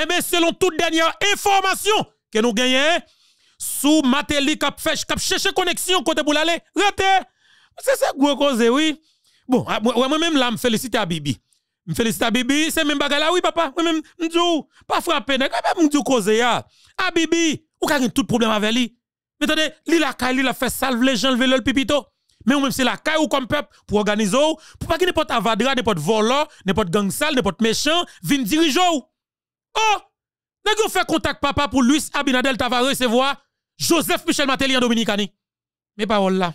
Eh bien, selon toute dernière information que nous gagnons, sous Matéli cap fèche, cap chercher connexion côté pour l'aller, rete. C'est ça gros cause, eh oui. Bon, ah, moi-même là, me félicite à Bibi. Me félicite à Bibi, c'est même bagala là, oui, papa. Moi-même, m'dou, oh, pas frapper, nèg, pas m'dou oh, cause ya. À ah, Bibi, ou tout problème avec lui. Mais attendez, lui, la caille, lui la fait salve les gens, lever le pipito. Mais ou même c'est la caille ou comme peuple pour organiser, pour pas qu'il n'importe avadra, n'importe voleur, n'importe gangsal, n'importe méchant, vienne diriger ou. Oh! Nèg fait contact papa pour Luis Abinadel va recevoir Joseph Michel Matéli en Dominicani. Mes paroles là.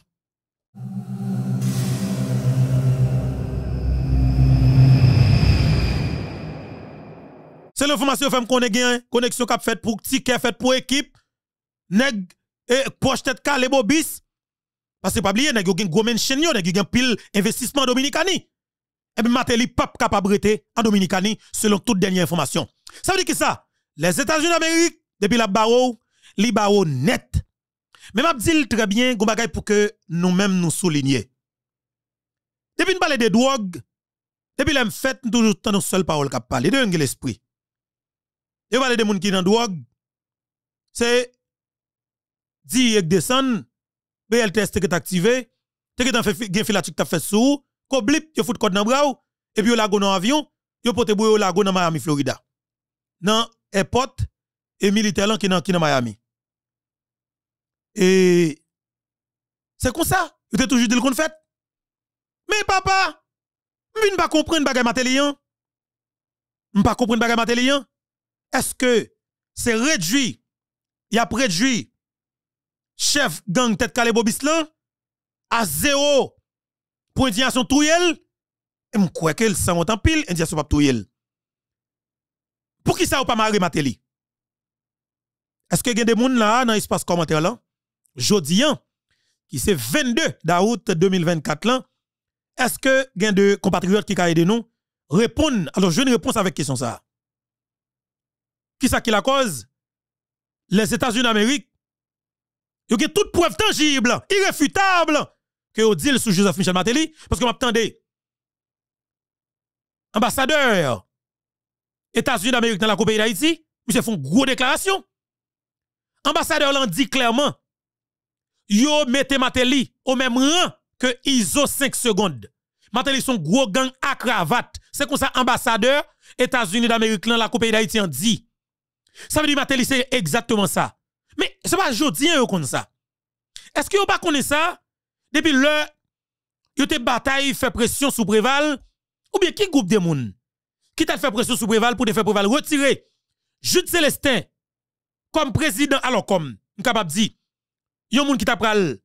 C'est l'information femme qu'on a connexion qu'a fait pour ticket fait pour équipe. Nèg et eh, poche tête calé bobis. Parce que pas oublier nèg gen gros mention yo nèg gen pile investissement dominicani. Et eh Mateli, Matéli pas capable en Dominicani selon toute dernière information. Ça veut dire que ça, les États-Unis d'Amérique, depuis la barreau, li barreau net. Mais m'a dit très bien, gon bagay pour que nous-mêmes nous soulignions. Depuis nous parler de drogue, depuis la fête, nous toujours tant seule parole qui parle. De un l'esprit. Et parler de monde qui dans drogue, c'est dire que descend, BL test qui est activé, tu es fait filatique t'as fait sous, koblip, tu fout code dans bras et puis la go dans avion, tu pote bouillon la lago dans Miami Florida dans potes et militaire qui est dans Miami. Et c'est comme ça, Vous était toujours dit le qu'on fait. Mais papa, je ne pas comprendre bagage Matélian. Je ne pas comprendre bagay Matélian. Est-ce que c'est réduit, il y a réduit chef gang tête calé Bobislan à zéro pour tout touyel? Et je crois qu'elle s'en en pile, indication pas touyel. Pour qui ça ou pas Marie Matéli? Est-ce que y a des gens là dans l'espace commentaire là? Jodian, hein? qui c'est 22 d'août 2024 là, est-ce que y a des compatriotes qui ont aidé nous? Répondre. Alors je ne réponds avec question ça. Qui ça qui la cause? Les États-Unis d'Amérique, y a toute preuve tangible, irréfutable, que vous dites sous Joseph Michel Matéli, parce que m'attendez. Ambassadeur États-Unis d'Amérique dans la Coupe d'Haïti, monsieur font gros déclaration. Ambassadeur l'a dit clairement, yo mettez Mateli au même rang que ISO 5 secondes. Mateli son gros gang à cravate. C'est comme ça ambassadeur États-Unis d'Amérique dans la Coupe d'Haïti en dit. Ça veut dire Mateli c'est exactement ça. Mais c'est pas jodien hein, yo comme ça. Est-ce que yo pas connaît ça depuis le yo te bataille fait pression sous Préval ou bien qui groupe de monde qui t'a fait pression sur Préval pour te faire Préval retirer Jude Célestin comme président, alors comme, capable de dire, il qui t'a pral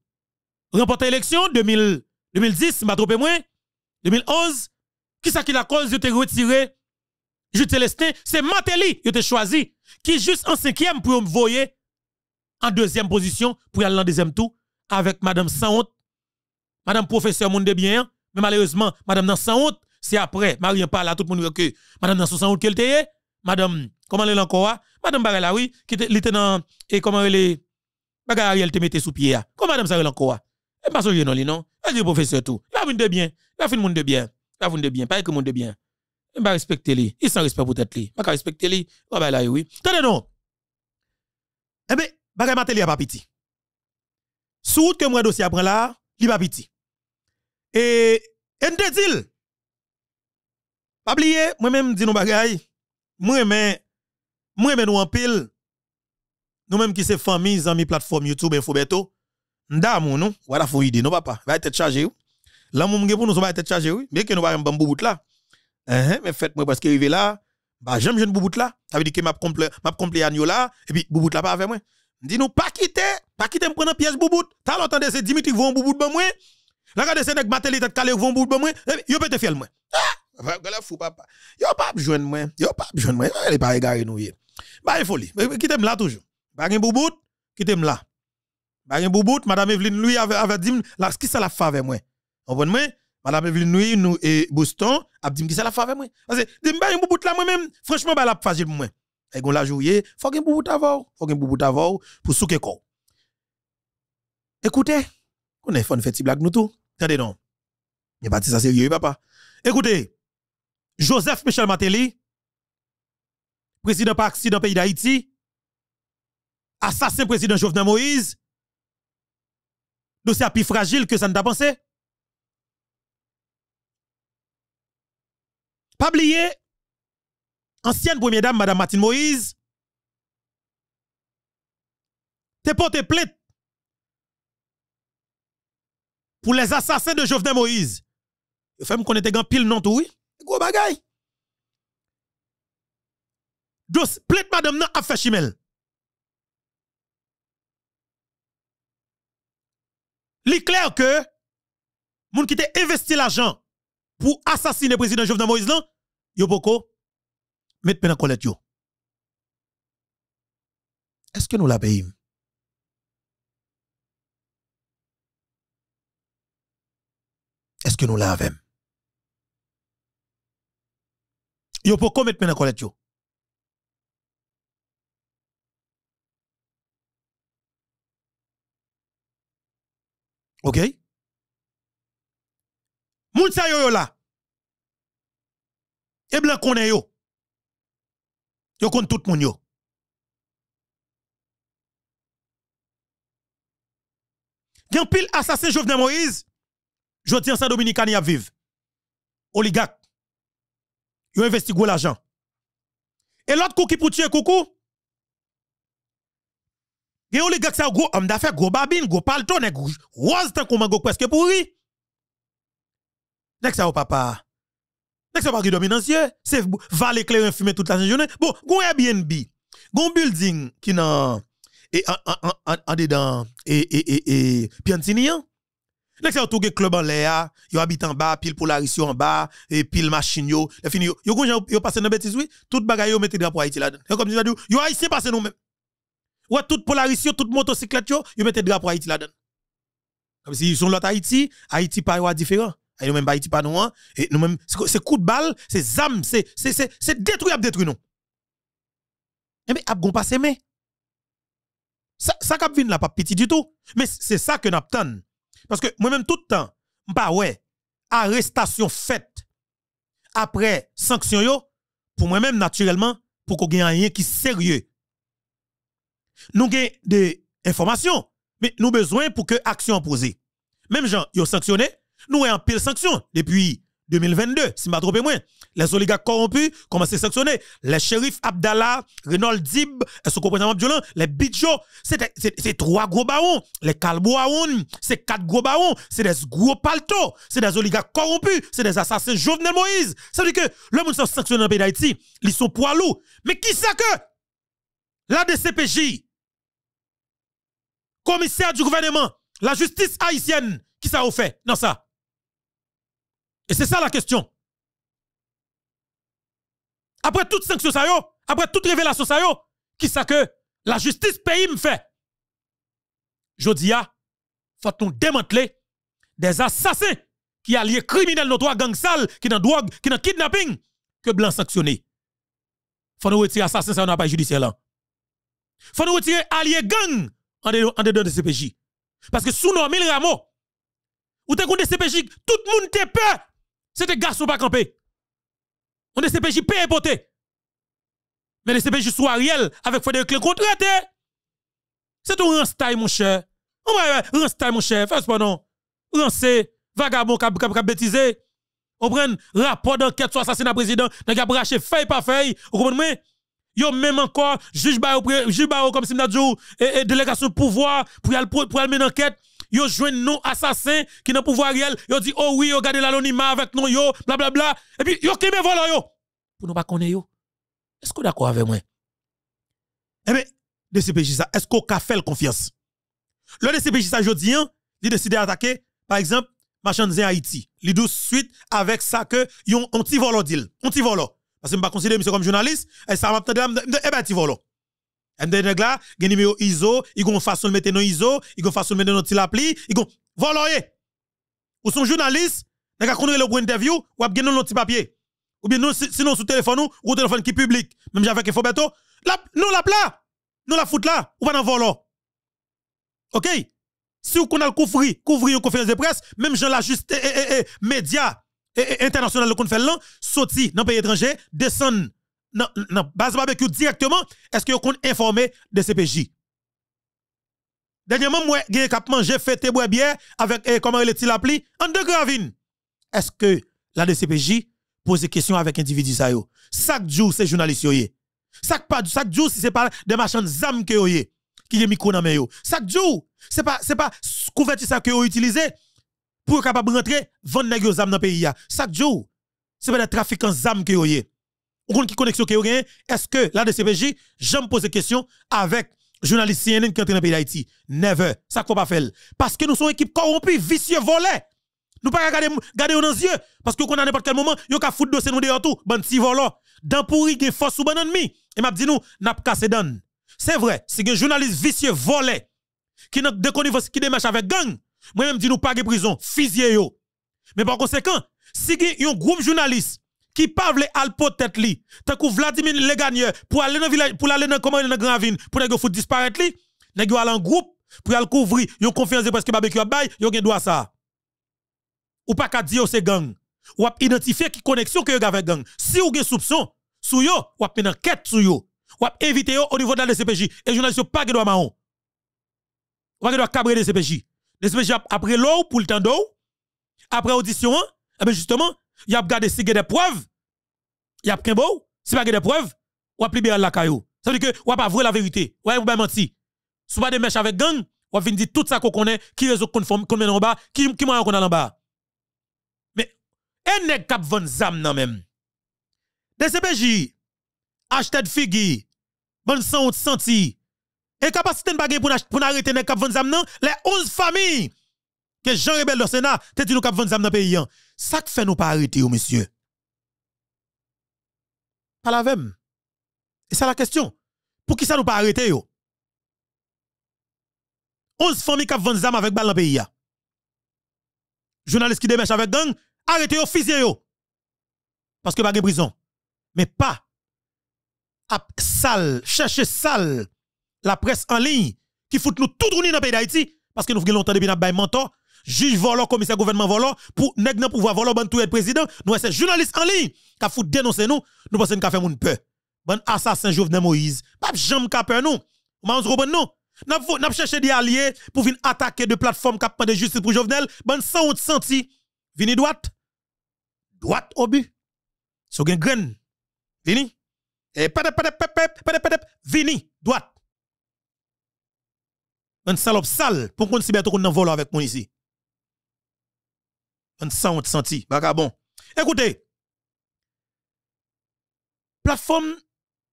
remporter l'élection 2010, m'a trompé moins, 2011, qui est-ce qui la cause de te retirer Jude Célestin, c'est Mateli, il t'a choisi, qui juste en cinquième pour me voyer en deuxième position pour aller en deuxième tour avec Madame Sans Madame Professeur Monde bien, mais malheureusement, Madame Sans honte, c'est après, Marien parle à tout le monde que madame dans 60 qu'elle était, madame, comment elle est encore, madame là, oui, qui était dans, et comment elle est, Elle elle te mette sous pied, comment madame ça elle encore, et eh, pas le non, non, elle dit professeur tout, la vous de bien, la fin monde de bien, la vous de bien, pas que monde de bien, elle respecte respecter lui, il sans respect pour tête lui, pas respecter lui, oh, bah là, oui, tenez non, eh bien, elle a pas pitié. Sous que moi dossier après là, pas pitié. Et, et pas oublier, moi-même, dis nous bagaille. Moi-même, moi-même, nous en pile. Nous-même qui sommes famille, amis, plateforme YouTube, Infobeto. Ndamou, non? Voilà, faut idée, non, papa. Va être chargé, ou? L'amour, pour nous, va être chargé, oui. Bien que nous va un bambou bout là. Uh-huh, mais faites-moi parce que est là, bah, j'aime jeune boubout là. Ça veut dire que m'a complé, m'a là, et puis boubout là pas avec moi. Dis nous, pas quitter, pas quitter, me prendre pièce boubout. T'as l'entendu, c'est Dimitri, vous un boubout, ben moi. Regardez, c'est nèg Matéli, t'as calé, vous un boubout, ben moi. Eh, yo, peut te faire moi. Ah! Gala fou papa. Yo pas besoin de moi. Yo pas besoin de moi. Elle pas égaré nous. hier Bah il faut lui. qui t'aime là toujours. Bah gen boubout, qui t'aime là. Bah gen boubout, madame Evelyne lui avait dit là qui ça la fait avec moi. bonne moi Madame Evelyne lui nous et Boston a dit qui ça la fait avec moi. Parce que dit bah gen boubout là moi même franchement bah la facile pour moi. Et gon la jouer, faut gen boubout avant, faut gen boubout avant pour souke corps. Écoutez, on est fan fait blague nous tout. Attendez non. Mais pas ça sérieux papa. Écoutez, Joseph Michel Matéli, président par accident pays d'Haïti, assassin président Jovenel Moïse, dossier plus fragile que ça ne t'a pensé. Pas oublier, ancienne première dame, Madame Martine Moïse, te porte plainte pour les assassins de Jovenel Moïse. Femme qu'on était grand pile non tout, oui. Gros bagay. Dos, plainte madame nan a fait chimel. Li clair que, moun qui te investi l'argent pour assassiner le président Jovenel Moïse lan, yo poko, met peine colette yo. Est-ce que nous l'avons Est-ce que nous l'avons? Yo pou commettre maintenant collecte yo. OK Moun sa yo yo là. Et blanc yo. Yo tout moun yo. Gen pile assassin Jovenel Moïse, je tiens ça Dominicani a vive. Oligarque ils ont investi gros l'argent. Et l'autre coup qui pour tuer coucou, et les gars qui gros hommes d'affaires, gros babine, gros palton, rose tant qu'on que presque pourri. Nèg ça oh, papa. nest ça pas dominancier? c'est val éclairer fumé toute la journée. Bon, gon Airbnb, gon building qui nan et en dedans et et et et hein? là c'est yo touge klub en l'air, a, yo habite an ba, pil polarisyon an ba, et pile machin yo, le fini yo. Yo konjen yo pase nan betis, oui, tout bagay yo mette drapo Haiti la den. Et comme dit yo, yo Haitien pase nou men. toute tout polarisyon, tout motosiklet yo, yo mette drapo Haiti la den. Comme si ils sont l'autre Haïti, Haïti pas est différent. Et nous même Haïti pas nous et nous même c'est coup de balle, c'est zam, c'est c'est c'est c'est détruire détruire nous. Et eh, mais a gon passer mais ça ça cap vinn là pas petit du tout. Mais c'est ça que n'aptan. Parce que moi-même, tout le temps, bah ouais, arrestation faite après sanction pour moi-même, naturellement, pour qu'on gagne rien qui sérieux. Nous gagnons des informations, mais nous avons besoin pour que action posée. Même gens, ont sanctionné, nous avons pile sanction depuis 2022, si je ne trompe moins. Les oligarques corrompus commencent à sanctionner. Les shérifs Abdallah, Renold Dib, les Bidjo, c'est trois gros barons. Les Calboaoun, c'est quatre gros barons. C'est des gros palto, C'est des oligarques corrompus. C'est des assassins Jovenel Moïse. Ça veut dire que le monde sont sanctionne dans le pays d'Haïti. Ils sont poids Mais qui sait que la DCPJ, commissaire du gouvernement, la justice haïtienne, qui ça a fait? Non, ça. Et c'est ça la question. Après toute sanction, ça après toute révélation, ça yo, qui ça que la justice pays me fait? Jodia, faut nous démanteler des assassins qui alliés criminels dans trois gangs sales qui dans drogue, qui dans kidnapping, que blanc sanctionné. Faut nous retirer assassins, ça n'a pas judiciaire là. Faut nous retirer alliés gangs en dedans de CPJ. Parce que sous nos mille rameaux, ou t'es contre CPJ, tout le monde te peur c'était garçon pas campé. On est CPJ payé poté. Mais les CPJ sont Ariel avec Frédéric Lecomte contraté. C'est ton taille, mon cher. On oh va mon cher, fais pas non. Rancé, vagabond cap cap cap bêtisé. On prend rapport d'enquête sur assassinat président, n'a a braché feuille par feuille. Vous comprenez Yo même encore juge Baro, juge comme si m'a dit et, et délégation pouvoir pour aller pour aller mener enquête yo joint non assassin qui n'a pouvoir réel, yo dit oh oui, yo garde l'anonymat avec nous yo, bla bla bla. Et puis yo me volo yo. Pour nous pas connaître yo. Est-ce que vous d'accord avec moi Eh bien, DCPJ ça, est-ce qu'on a fait confiance Le DCPJ ça jodi hein, il décide d'attaquer par exemple marchandise Haïti. Il de suite avec ça que yon on petit volo deal, on petit volo. Parce que je ne considère monsieur comme journaliste, et ça m'a eh ben petit volo. MD là, gen numéro ISO, il gon façon de mettre ISO, il gon façon de mettre nos petit l'appli, il gon voler. Ou son journaliste, n'a a le pour interview ou a gen dans petit papier. Ou bien sinon sous téléphone ou ou téléphone qui public, même avec Fobeto, la non la pla! Non la fout là, ou pas dans volo. Oh. OK Si vous a le couvrir, couvrir une conférence de presse, même j'en la juste eh, eh, eh, eh, média eh, eh, international le qu'on fait là, sorti dans pays étranger, descend non, non. base barbecue directement, est-ce que vous compte informé de CPJ? Dernièrement, moi, j'ai cap manger, fêter, bois bière avec, eh, comment il appelé, en deux gravines. Est-ce que la DCPJ pose question avec individu ça yo? Chaque jour, c'est journaliste yo Sak pas, chaque jour, si c'est pas des marchands zam que yo qui est micro dans yo. Chaque jour, c'est pas, c'est pas couverture ça que yo utilisé pour capable rentrer, vendre nèg yo zam dans pays ya. Chaque jour, c'est pas des trafiquants zam que yo ou qui connexion qui rien. est-ce que la DCPJ, j'aime poser question avec journaliste CNN qui est dans le pays d'Haïti? Never. Ça ne faut pas faire. Parce que nous sommes une équipe corrompue, vicieux, volée. Nous ne pouvons pas regarder nos yeux parce que qu'on a n'importe quel moment, yo ka foutre dossier nous dehors tout, Bon, si volant. Dans pourri gen force ou un ennemi. Et m'a dit nous, n'a pas cassé dan. C'est vrai, c'est un journaliste vicieux volé qui n'a de connaissance qui démarche avec gang. Moi même dit nous pas de prison, fusillé yo. Mais par conséquent, si un groupe journaliste qui parle à al tête li tant que Vladimir gagneur pour aller dans village pour aller dans commune dans grand ville pour nèg foot disparaître li nèg aller en groupe pour aller couvrir yo confiance parce que barbecue bay yo gen droit ça ou pas qu'à dire c'est gang ou ap identifier qui connexion que a avec gang si ou gen soupçon sou yo ou ap une enquête sou yo ou ap éviter au niveau de la DCPJ et journaliste sais pas gen droit maon ou pas gen droit cabrer DCPJ DCPJ après l'eau pour le temps d'eau après audition eh ben justement y a gardé si des preuves. Y a qu'un si pas des preuves, ou a libéré la caillou. Ça veut dire que ou a pas vrai la vérité. Ou a ben pas menti. Sous pas de mèche avec gang, ou a dit tout ça qu'on connaît, qui réseau conforme, qu'on met en bas, qui qui moi qu'on en bas. Mais un e nèg cap vendre zam nan même. DCPJ acheter figi, bon sang ou senti. Et capacité de bagay pour pour arrêter nèg cap vendre zam nan, les 11 familles que Jean Rebel le Sénat, t'es dit nous cap vendre zam dans pays ça que fait nous pas arrêter, oh, monsieur. Pas la même. Et c'est la question. Pour qui ça nous pas arrêter, yo? 11 familles qui 20 ans avec balle dans le pays. Journalistes qui démarche avec gang, arrêtez yo, fils yo. Parce que pas de prison. Mais pas sale, chercher sale, la presse en ligne qui fout nous tout dans le pays d'Haïti parce que nous faisons longtemps depuis nous mentor juge volant, commissaire gouvernement volant, pour nèg pouvoir volant bande tout être président, nous c'est journalistes en ligne qui fout dénoncer nous, nous pensons qu'a fait moun peur. Bon assassin Jovenel Moïse, pas jamais qu'a peur nous. Vous comprenez nous. N'a n'a cherché des alliés pour venir attaquer de plateformes qui de justice pour Jovenel, ben sans autre senti, vini droite. Droite au but. So gen graine. Vini. Et pep pep pep pep vini droite. Un salope sale pour qu'on s'y mette qu'on en avec moi ici. On en 100 centi, bon. Écoutez, plateforme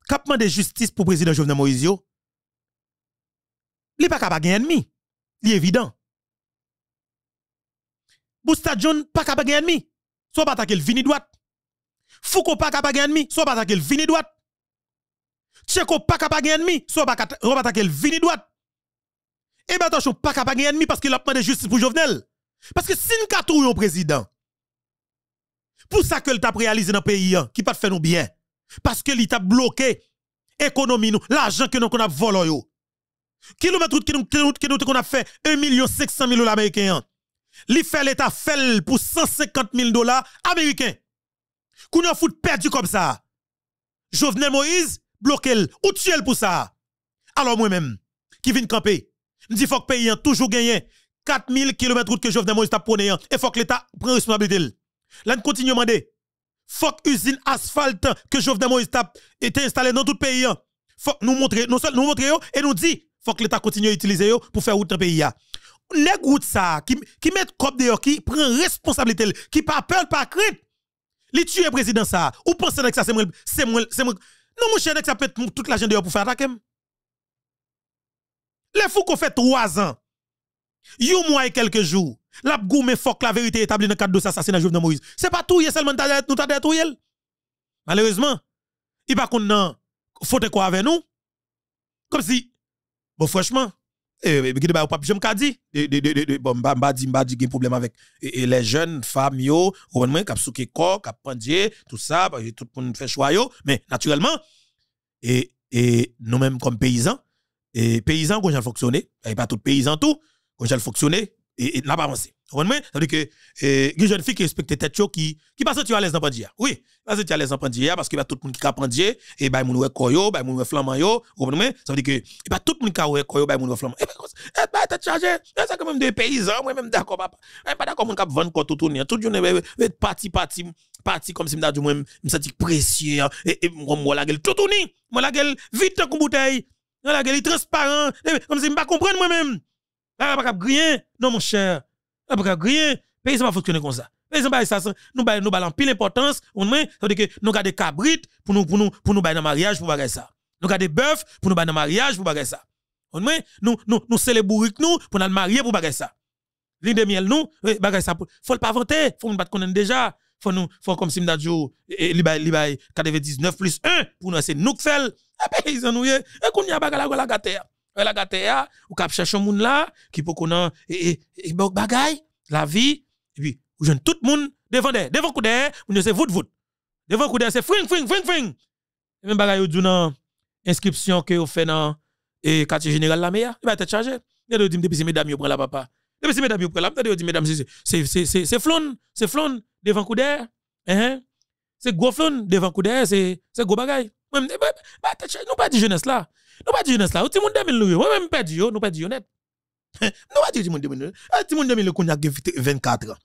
capement de justice pour président Jovenel Moïse, il n'est pas capable de ennemi. Il est évident. Bousta John pas capable de ennemi. Soit pas attaquer le vini droite. Foucault pas capable de ennemi. Soit pas attaquer le vini droite. Tcheko pas capable de ennemi. Soit pas attaquer le vini droite. Et pa pas capable de ennemi parce qu'il a pas de justice pour Jovenel. Parce que si nous avons un président, pour ça que t'a réalisé dans le pays, hein, qui pas fait nous bien. Parce que l'État bloqué l'économie, l'argent que nous avons volé. Kilomètre que nous avons fait 1 500 000 dollars américains. Hein. fait l'État fait pour 150 000 dollars américains. Qu'on a foutu perdu comme ça. Jovenel Moïse, bloqué ou tué pour ça. Alors moi-même, qui de camper, nous dit faut que pays toujours gagné 4000 km route que Jovenel Moïse t'a prôné, hein, et faut que l'État prenne responsabilité. Là, nous continuons à demander. Faut que usine asphalte que Jovenel Moïse t'a été installée dans tout le pays. Hein. Faut nous montrer, nous nous montrer, et nous dit, faut que l'État continue à utiliser pour faire route dans le pays. Hein. Les routes ça, qui, qui mettent cop dehors, qui prennent responsabilité, qui pas peur, pas crainte, les tuer président ça, ou pensez que ça c'est moi, c'est moi, c'est Non, mon cher, ça peut toute l'argent dehors pour faire attaquer. Les fous qu'on fait trois ans, Yon mois et quelques jours, la goumé fok la vérité établie dans le cadre de l'assassinat Jovenel Moïse. C'est pas tout, seulement nous t'a détruit. Malheureusement, il pas qu'on faute quoi avec nous. Comme si, bon, franchement, eh, eh bah, je me dit, eh, eh, bon, m'a dit, m'a dit, un problème avec les jeunes femmes, yo, ou moins cap souke corps, cap pendier, tout ça, bah, tout le monde fait choix, yo, mais naturellement, et, et nous-mêmes comme paysans, et paysans, comment fonctionne, et pas tout paysan tout, j'allais fonctionné et, n'a pas avancé. Vous comprenez Ça veut dire que, eh, une jeune fille qui respecte tête qui, qui tu senti à l'aise dans Pandia. Hein. Oui, tu senti à l'aise dans Pandia hein, parce que pas tout le monde qui a Pandia, et bah, mon ouais koyo, bah, mon ouais flamand yo. Vous comprenez Ça veut dire que, pas eh bah, tout le monde qui a ouais koyo, bah, mon ouais flamand. Et bah, eh bah, t'es chargé. C'est quand même des paysans, moi même d'accord, papa. Pas d'accord, mon cap vendre quoi tout tourner. Hein. Tout le monde, parti, parti, parti comme si dit, moi même, m'senti précieux, et moi la gueule tout tourner. Moi la gueule vite comme bouteille. Moi la gueule transparent, comme si m'pas comprendre moi-même. Là, pas rien. Non, mon cher. Là, pas rien. Paysan pas fonctionner comme ça. Paysan pas ça. Nous bail nous balan pile importance, on moins, ça veut dire que nous des cabrit pour nous pour nous pour nous bail dans mariage pour bagarre ça. Nous gardons des boeufs pour nous bail dans mariage pour bagarre ça. On moins, nous nous nous célébrer nous pour nous marier pour bagarre ça. L'île de miel nous eh, bagarre ça. Faut le pas vanter, faut nous battre connaître déjà. Faut nous faut comme si m'dadjo oh, eh, eh, li bail li bail 99 plus 1 pour nous c'est nous fait. Paysan nous et qu'on y a bagarre la gâter la gâtea, ou cap chachon moun la, là, qui peut connaître, et, et, bagay, la vie, et puis, ou jeune tout le monde, devant d'air devant coup d'air, c'est vout vout. Devant coup c'est fring, fring, fring, fring. Et même bagay, ou dit dans inscription que vous faites dans, et quartier général la meilleure, il va être chargé. Il va dire, depuis si mesdames, vous prenez la papa. Depuis si mesdames, vous prenez la papa, il dit, mesdames, c'est, c'est, c'est, c'est flon, c'est flon, devant coup hein? C'est hein. gros flon, devant coup c'est, c'est gros bagay. Même, bah, bah, nous pas de jeunesse là. Nous pas dire là cela. Tout le monde 2000 nous. Moi même perdu yo, nous perdu net. nous pas dire tout le monde 2000. Tout le monde 2000 qu'on a 24 ans.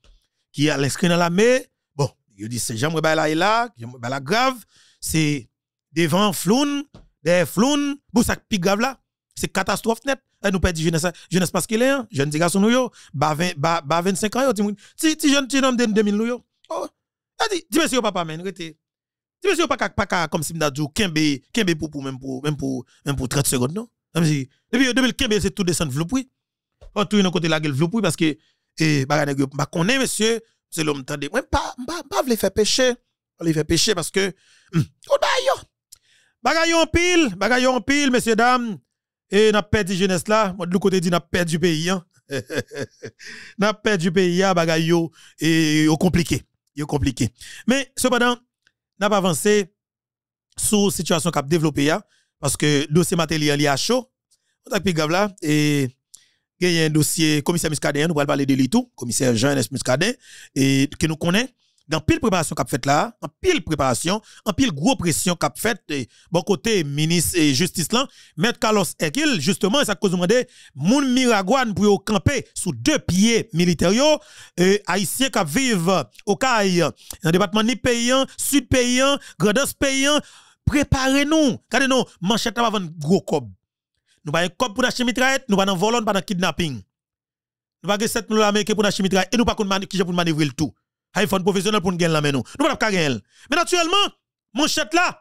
Qui a l'inscrit dans la main. Bon, il dit c'est j'aimerais pas là et là, j'aimerais la grave, c'est devant floun, des floun, boussak pi grave là. C'est catastrophe net. Et eh, nous perdons jeunesse, jeunesse parce qu'il est, jeune jeune garçon nous yo, ba, 20, ba, 25 ans yo, ti jeune, tu homme de 2000 nous yo. Oh, eh, dit, dis monsieur papa, men, rete, Monsieur pas pas comme si m'a dit Kembe Kembe pour pour même pour même pour même pour 30 secondes non. Depuis depuis Kembe c'est tout descendre vous oui. On tourne côté la gueule vlou parce que et ne yo pas monsieur, c'est l'homme dit Moi pas pas pas veut faire péché, on faire péché parce que oh d'ailleurs. en pile, bagay en pile messieurs dames et n'a perdu jeunesse là, moi de l'autre côté dit n'a perdu pays hein. n'a perdu pays à bagay et au compliqué, est compliqué. Mais cependant n'a pas avancé sur situation a développé parce que dossier matériel est à chaud. On a grave là et il un dossier commissaire Muscadet, nous allons parler de lui tout, commissaire Jean-Nes Muscadet et que nous connaît dans pile préparation qu'a fait là, en pile préparation, en pile gros pression qu'a fait eh, bon côté ministre et justice là, maître Carlos Ekil justement ça cause demander moun Miragouane pour camper sous deux pieds militaires haïtiens qui vivent au CAI dans département ni payant, sud payant, grandance payant, préparez-nous. Regardez nous manchette avant gros cob. Nous pas un cob pour acheter mitraillette, nous pas un volant, pas kidnapping. Nous pas 7 millions pour acheter mitraillette et nous pas qu'on qui pour manœuvrer le tout iPhone professionnel pour nous gagner la main nous. pouvons pas gagner. Mais naturellement, mon manchette là,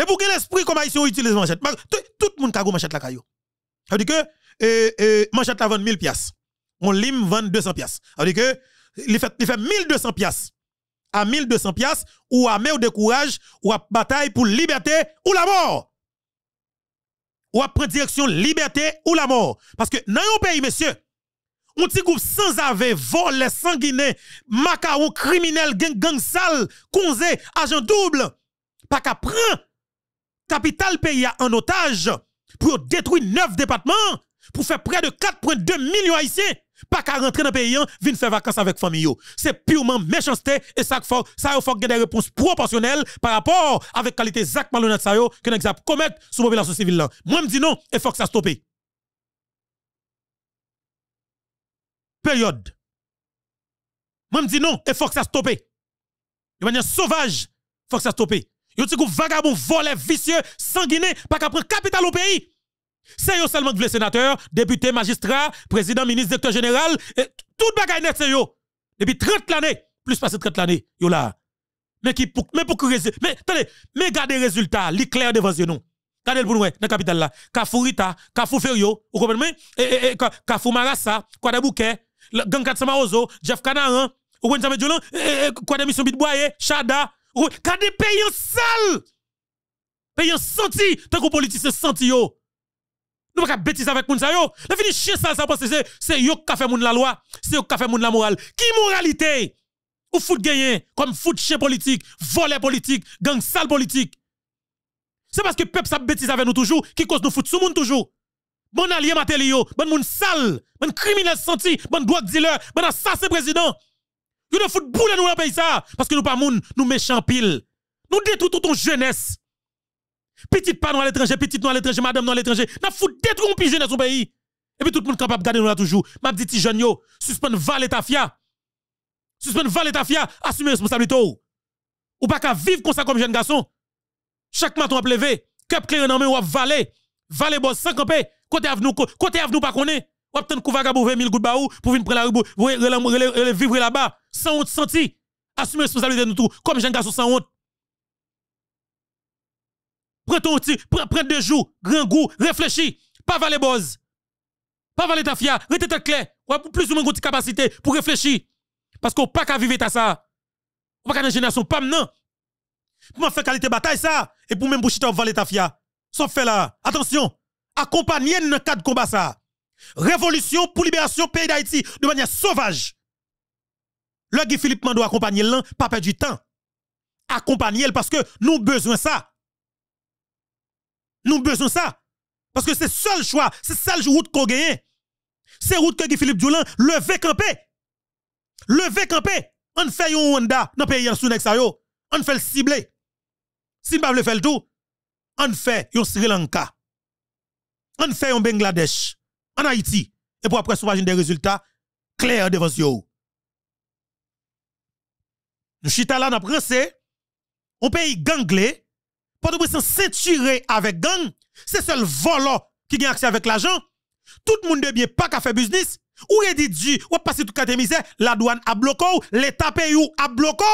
et pour quel esprit comme on utilise manchette Tout le monde a manchette là Ça veut dire que manchette là vend 1000 pièces. Mon lim vend 200 pièces. Ça veut dire que il fait il fait 1200 pièces. À 1200 pièces ou à mettre de courage ou à bataille pour liberté ou la mort. Ou à prendre direction liberté ou la mort parce que dans un pays messieurs un petit groupe sans avait volé sanguiné, macaron criminel, gang, gang sale, conzé, agent double, pas qu'à prendre capital pays en otage pour détruire neuf départements, pour faire près de 4,2 millions haïtiens, pas qu'à rentrer dans le pays, hein, venir faire vacances avec famille. C'est purement méchanceté et ça faut ça faut des réponses proportionnelles par rapport avec qualité Zach yo que nous commettre sur la population civile. Moi, je dis non et faut que ça stoppe. période. Même je dis non, il faut que ça stoppe. De manière sauvage, faut que ça stoppe. Yon ti groupe vagabond, volé, vicieux, sanguiné, pas qu'à le capital au pays. C'est seulement que les sénateurs, députés, magistrats, président, ministre, directeurs général, et tout bagay net c'est yon. Depuis 30 l'année, plus passé 30 l'année, yo là. Mais qui pour mais pour que mais attendez, mais gardez les résultats, l'éclair clair devant nous. Gardez le bonoué hein, dans la capitale là. Kafurita, Kafou Ferio, gouvernement, comprenez Et Kafou Marassa, gang Katsama Ozo, Jeff Kana ou bien Djolan, eh, eh, eh, quoi Bitboye, Chada, ou quand des pays en sale, pays en senti, tant qu'on politicien senti yo. Nous pas bêtise avec moun sa yo. La fini chien sale ça se, c'est yo qui fait moun la loi, c'est yo qui fait moun la morale. Qui moralité? Ou foot gagné, comme foot chien politique, volet politique, gang sale politique. C'est parce que peuple ça bêtise avec nous toujours, qui cause nous fout sous moun toujours bon allié Matelio, bon moun sale, bon criminel senti, bon droite dealer, bon assassin président. Vous ne fout boule nous dans pays ça, parce que nous pas moun, nous méchants pile. Nous détruisons toute ton jeunesse. Petite pas nous à l'étranger, petite nous à l'étranger, madame dans à l'étranger. Nous fout détruire plus jeunesse au pays. Et puis tout le monde capable de garder nous là toujours. M'a dit ti jeune yo, suspend val et fia. Suspend val et fia, assumez responsabilité ou. Oh. Ou pas qu'à vivre comme ça comme jeune garçon. Chaque matin on levé, cap clé en main ou à valer. Valébos sans camper, côté avenue, côté avenue pas est. Ou obtenir qu'on vagabond 20 000 gouttes baou pour venir prendre la rue, vivre là-bas, sans honte senti. Assumer responsabilité de nous tous, comme jeune garçon sans honte. Prends ton outil, prends deux jours, grand goût, réfléchis, pas Boz. Pas valet ta fia, rete ta clé, ou plus ou moins une capacité pour réfléchir. Parce qu'on pas qu'à vivre ta ça. On pas qu'à une génération, pas maintenant. Pour faire qualité bataille ça, et pour même pour chiter valet ta fia. Sauf fait là, attention, accompagné dans le cadre combat ça. Révolution pour libération pays d'Haïti de manière sauvage. Le Guy Philippe Mando accompagner l'un, pas perdre du temps. Accompagner le parce que nous besoin ça. Nous besoin ça. Parce que c'est le seul choix, c'est seule route qu'on gagne. C'est route que Guy Philippe Doulan levé campé. Levé campé. On fait un Rwanda dans le pays On fait le ciblé. Si on ne pas faire le tout, on fait yon Sri Lanka, on fait yon Bangladesh, en Haïti, et pour après, on des résultats clairs devant vous. Nous chita là, nous prenons un pays ganglé, pas de ceinturé avec gang, c'est seul volant qui gagne accès avec l'argent. Tout le monde de bien pas qu'à faire business, ou est dit, ou passé tout de misère, la douane a bloqué, l'État paye a bloqué.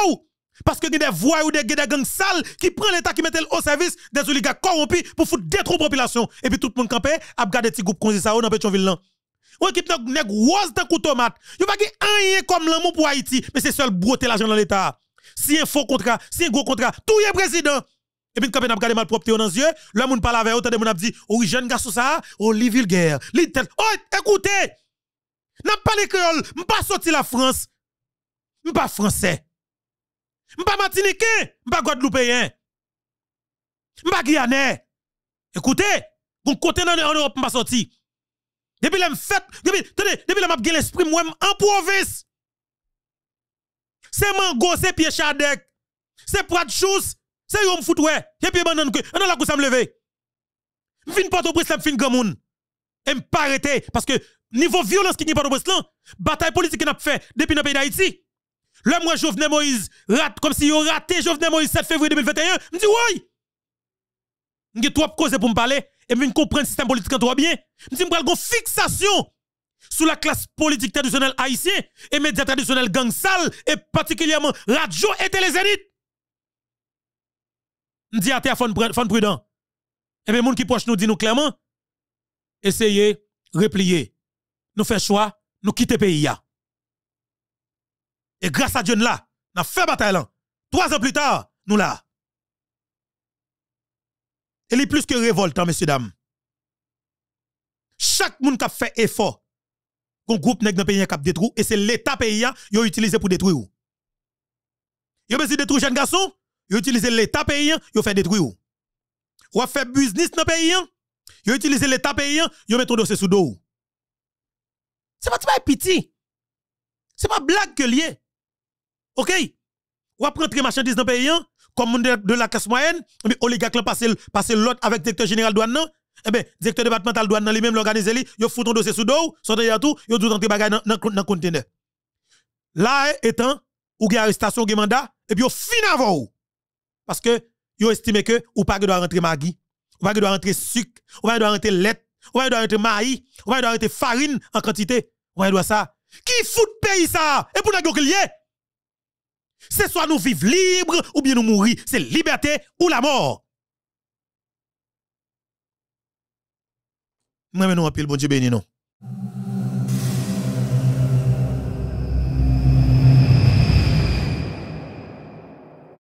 Parce que y a des voix ou des, gangs sales qui prennent l'État qui mettent au service des oligarques corrompus pour foutre des trop population. Et puis tout le monde campé, a regardé petit groupe comme ça dans Pétionville. Ou équipe nèg rose de coup tomate. a pas rien comme l'amour pour Haïti, mais c'est seul broter l'argent dans l'État. Si un faux contrat, si un gros contrat, tout est président. Et puis, quand on a regardé mal propre dans les yeux, le monde parle avec autant de monde a dit, oui, oh, jeune garçon ça, on oh, lit vulgaire, Oh, écoutez! N'a pas les créoles, sorti la France. M'pas français. M'ba Martiniquais, M'ba Guadeloupéen. M'ba Guiane! Écoutez, bon côté en Europe m'a sorti. Depuis l'aime fait... depuis tenez, depuis l'aime gagné l'esprit moi en province. C'est mango, c'est Pierre chadek. C'est poids chous, c'est Yom foutoué. Et puis banane que, on a la goussam me lever. M'fin porte au presse, fin grand moun. Et pas arrêter parce que niveau violence qui n'y pas au presse là, bataille politique qu'on a fait depuis le pays d'Haïti. Le mois Jovenel Moïse rate, comme si aurait raté Jovenel Moïse 7 février 2021, me dit oui. J'ai trop cause pour me parler et me comprendre le système politique trop bien. Je dis, une fixation sur la classe politique traditionnelle haïtienne et médias traditionnels gang et particulièrement radio et télézénith. Je dis à être prudent. Et eh bien, les gens qui proche nous dit nous clairement, essayez, replier, nous faisons choix, nous quitter le pays. Et grâce à Dieu, là, nous fait bataille Trois ans plus tard, nous là. Et est plus que révoltant, messieurs, dames. Chaque monde qui a fait effort, qu'on groupe nèg dans pays qui détruit, et c'est l'État pays hein, qui utilisé pour détruire. Yo besoin détruire jeune garçon, yo utilisé l'État pays, hein, yo fait détruire. Ou a fait business dans le pays, hein? yo utilisé l'État pays, yo mis ton dossier sous dos. C'est pas petit. C'est pas blague que lié. OK Ou après rentrer marchandise dans le pays, hein? comme de la classe moyenne, mais eh oligarque passe passe l'autre avec directeur général douane non. Eh ben directeur départemental douane lui-même l'organiser lui, yo ton dossier sous dos, sont derrière tout, yo tout rentrer bagage dans dans conteneur. Là étant ou gen arrestation gen mandat et puis au fin avou. Parce que yo estime que ou pas doit rentrer magui, ou pas doit rentrer sucre, ou pas doit rentrer lait, ou pas doit rentrer maïs, ou pas doit rentrer farine en quantité, ou pas doit ça. Qui fout pays ça Et pour n'a lié c'est soit nous vivons libres ou bien nous mourir. C'est liberté ou la mort. Moi, nous, pile, bon Dieu béni non.